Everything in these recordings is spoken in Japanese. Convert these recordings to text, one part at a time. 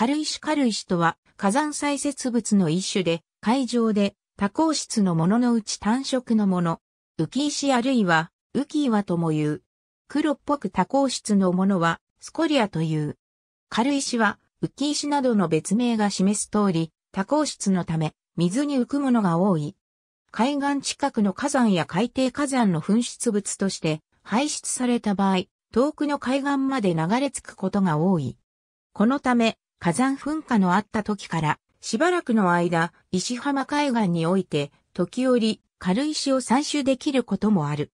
軽石軽石とは火山砕屑物の一種で、海上で多孔質のもののうち単色のもの。浮石あるいは浮岩とも言う。黒っぽく多孔質のものはスコリアという。軽石は浮石などの別名が示す通り、多孔質のため水に浮くものが多い。海岸近くの火山や海底火山の噴出物として排出された場合、遠くの海岸まで流れ着くことが多い。このため、火山噴火のあった時から、しばらくの間、石浜海岸において、時折、軽石を採取できることもある。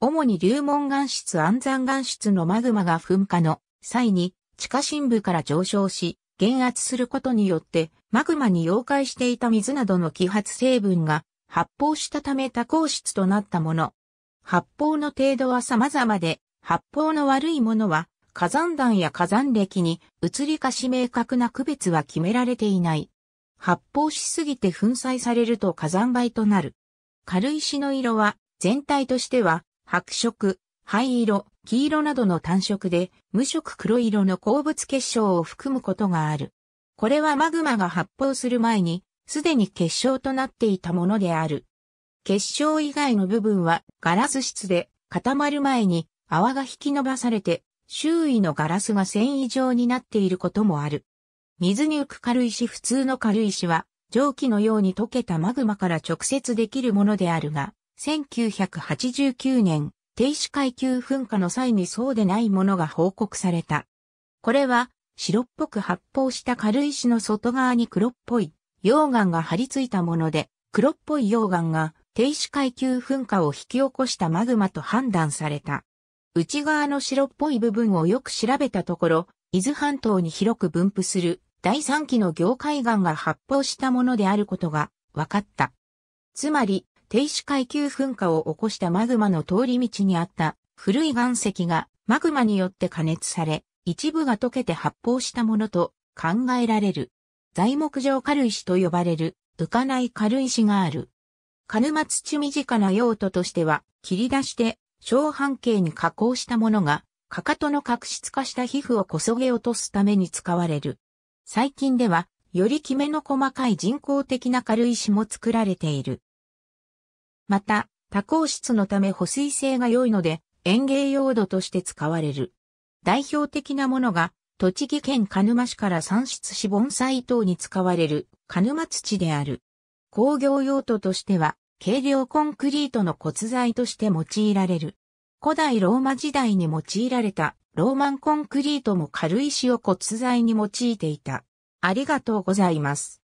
主に流門岩質安山岩質のマグマが噴火の際に地下深部から上昇し、減圧することによって、マグマに溶解していた水などの揮発成分が発泡したため多孔質となったもの。発泡の程度は様々で、発泡の悪いものは火山弾や火山歴に移りかし明確な区別は決められていない。発泡しすぎて粉砕されると火山灰となる。軽石の色は全体としては白色、灰色、黄色などの単色で無色黒色の鉱物結晶を含むことがある。これはマグマが発泡する前にすでに結晶となっていたものである。結晶以外の部分はガラス質で固まる前に泡が引き伸ばされて周囲のガラスが繊維状になっていることもある。水に浮く軽石普通の軽石は、蒸気のように溶けたマグマから直接できるものであるが、1989年、停止階級噴火の際にそうでないものが報告された。これは、白っぽく発泡した軽石の外側に黒っぽい溶岩が張り付いたもので、黒っぽい溶岩が停止階級噴火を引き起こしたマグマと判断された。内側の白っぽい部分をよく調べたところ、伊豆半島に広く分布する第三期の凝界岩が発泡したものであることが分かった。つまり、低子階級噴火を起こしたマグマの通り道にあった古い岩石がマグマによって加熱され、一部が溶けて発泡したものと考えられる。材木状軽石と呼ばれる浮かない軽石がある。鹿沼土身近な用途としては切り出して小半径に加工したものが、かかとの角質化した皮膚をこそげ落とすために使われる。最近では、よりきめの細かい人工的な軽石も作られている。また、多孔質のため保水性が良いので、園芸用土として使われる。代表的なものが、栃木県鹿沼市から産出し盆栽等に使われる鹿沼土である。工業用途としては、軽量コンクリートの骨材として用いられる。古代ローマ時代に用いられたローマンコンクリートも軽石を骨材に用いていた。ありがとうございます。